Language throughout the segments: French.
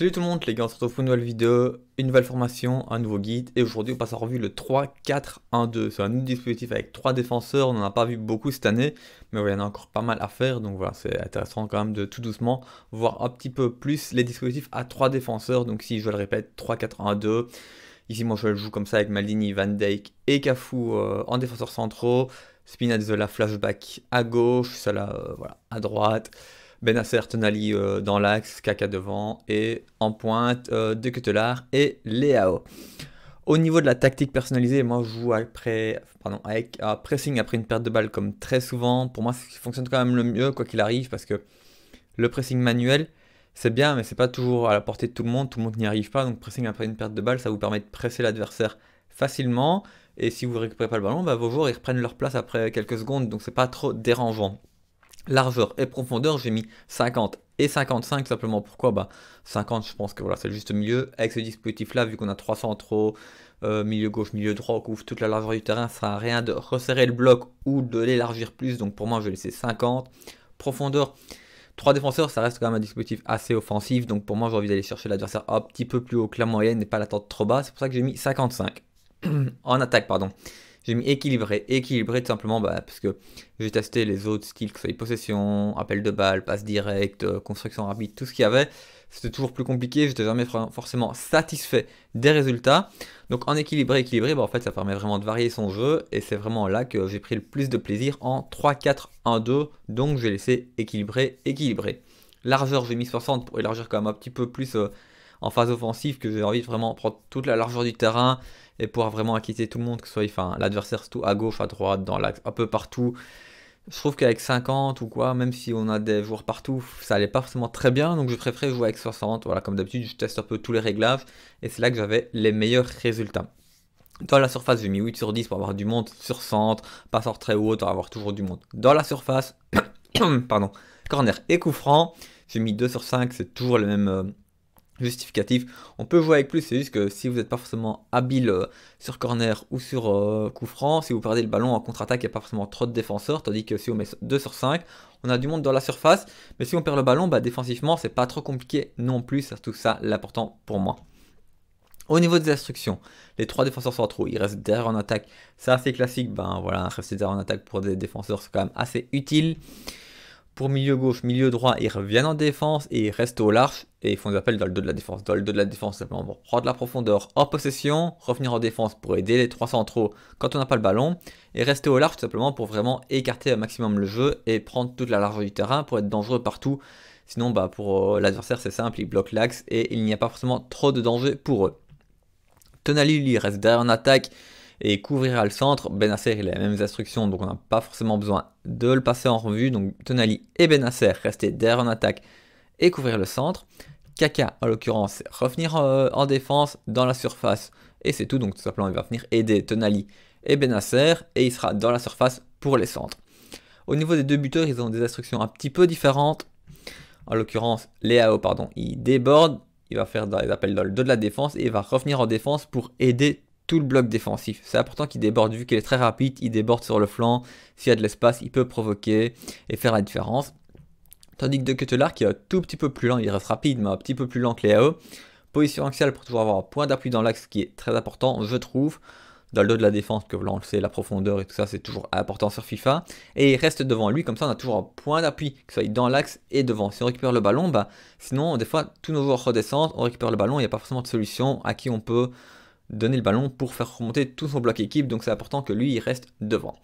Salut tout le monde les gars, on se retrouve pour une nouvelle vidéo, une nouvelle formation, un nouveau guide et aujourd'hui on passe en revue le 3-4-1-2. C'est un nouveau dispositif avec 3 défenseurs, on n'en a pas vu beaucoup cette année mais il y en a encore pas mal à faire donc voilà c'est intéressant quand même de tout doucement voir un petit peu plus les dispositifs à 3 défenseurs donc si je le répète 3-4-1-2. Ici moi je le joue comme ça avec Maldini, Van Dijk et Cafu euh, en défenseur centraux, Spinazzola flashback à gauche, Salah euh, à droite. Benasser Tonali euh, dans l'axe, Kaka devant et en pointe euh, De Ketelar et Leao. Au niveau de la tactique personnalisée, moi je joue après, pardon, avec pressing après une perte de balle comme très souvent. Pour moi, ça fonctionne quand même le mieux quoi qu'il arrive parce que le pressing manuel, c'est bien, mais c'est pas toujours à la portée de tout le monde. Tout le monde n'y arrive pas. Donc pressing après une perte de balle, ça vous permet de presser l'adversaire facilement. Et si vous récupérez pas le ballon, bah, vos joueurs ils reprennent leur place après quelques secondes, donc c'est pas trop dérangeant largeur et profondeur, j'ai mis 50 et 55 simplement. Pourquoi bah, 50, je pense que voilà, c'est juste milieu. Avec ce dispositif-là, vu qu'on a 300 trop, euh, milieu gauche, milieu droit, on couvre toute la largeur du terrain, ça à rien de resserrer le bloc ou de l'élargir plus. Donc pour moi, je vais laisser 50. Profondeur, 3 défenseurs, ça reste quand même un dispositif assez offensif. Donc pour moi, j'ai envie d'aller chercher l'adversaire un petit peu plus haut que la moyenne et pas l'attente trop bas. C'est pour ça que j'ai mis 55. en attaque, pardon. J'ai mis équilibré. Équilibré tout simplement bah, parce que j'ai testé les autres styles, que ce soit possession, appel de balle, passe directe, euh, construction rapide, tout ce qu'il y avait. C'était toujours plus compliqué, je j'étais jamais forcément satisfait des résultats. Donc en équilibré, équilibré, bah, en fait ça permet vraiment de varier son jeu et c'est vraiment là que j'ai pris le plus de plaisir en 3-4-1-2. Donc j'ai laissé équilibré, équilibré. Largeur, j'ai mis 60 pour élargir quand même un petit peu plus euh, en phase offensive que j'ai envie de vraiment prendre toute la largeur du terrain et pouvoir vraiment acquitter tout le monde, que ce soit l'adversaire surtout à gauche, à droite, dans l'axe, un peu partout. Je trouve qu'avec 50 ou quoi, même si on a des joueurs partout, ça allait pas forcément très bien, donc je préférais jouer avec 60. Voilà, comme d'habitude, je teste un peu tous les réglages et c'est là que j'avais les meilleurs résultats. Dans la surface, j'ai mis 8 sur 10 pour avoir du monde sur centre, passeur très haut, pour avoir toujours du monde. Dans la surface, pardon, corner et coup franc, j'ai mis 2 sur 5, c'est toujours le même, euh, justificatif. On peut jouer avec plus, c'est juste que si vous n'êtes pas forcément habile euh, sur corner ou sur euh, coup franc, si vous perdez le ballon en contre-attaque, il n'y a pas forcément trop de défenseurs, tandis que si on met 2 sur 5, on a du monde dans la surface, mais si on perd le ballon, bah, défensivement, c'est pas trop compliqué non plus, c'est tout ça l'important pour moi. Au niveau des instructions, les trois défenseurs sont centraux, ils restent derrière en attaque. C'est assez classique, ben voilà, rester derrière en attaque pour des défenseurs, c'est quand même assez utile. Pour milieu gauche, milieu droit, ils reviennent en défense et ils restent au large et ils font des appels dans le dos de la défense. Dans le dos de la défense, simplement pour prendre la profondeur en possession, revenir en défense pour aider les trois centraux quand on n'a pas le ballon et rester au large tout simplement pour vraiment écarter un maximum le jeu et prendre toute la largeur du terrain pour être dangereux partout. Sinon, bah, pour euh, l'adversaire, c'est simple, il bloque l'axe et il n'y a pas forcément trop de danger pour eux. Tonali, lui, reste derrière en attaque et couvrira le centre. Benasser, il a les mêmes instructions, donc on n'a pas forcément besoin de le passer en revue. Donc Tonali et Benasser rester derrière en attaque et couvrir le centre. Kaka, en l'occurrence, revenir euh, en, défense dans la surface et c'est tout. Donc tout simplement, il va venir aider Tonali et Benasser et il sera dans la surface pour les centres. Au niveau des deux buteurs, ils ont des instructions un petit peu différentes. En l'occurrence, Léao, pardon, il déborde, il va faire des appels dans le dos de la défense et il va revenir en défense pour aider tout le bloc défensif. C'est important qu'il déborde, vu qu'il est très rapide, il déborde sur le flanc. S'il y a de l'espace, il peut provoquer et faire la différence. Tandis que De Ketelar, qui est un tout petit peu plus lent, il reste rapide, mais un petit peu plus lent que AE. Position axiale pour toujours avoir un point d'appui dans l'axe qui est très important, je trouve. Dans le dos de la défense, que vous sait, la profondeur et tout ça, c'est toujours important sur FIFA. Et il reste devant lui, comme ça on a toujours un point d'appui, que ce soit dans l'axe et devant. Si on récupère le ballon, bah, sinon des fois tous nos joueurs redescendent, on récupère le ballon, il n'y a pas forcément de solution à qui on peut donner le ballon pour faire remonter tout son bloc équipe, donc c'est important que lui il reste devant.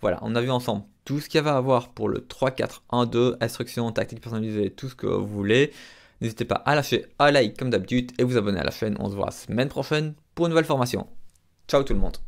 Voilà, on a vu ensemble tout ce qu'il y avait à voir pour le 3-4-1-2, instructions, tactique personnalisée, tout ce que vous voulez. N'hésitez pas à lâcher un like comme d'habitude et vous abonner à la chaîne. On se voit la semaine prochaine pour une nouvelle formation. Ciao tout le monde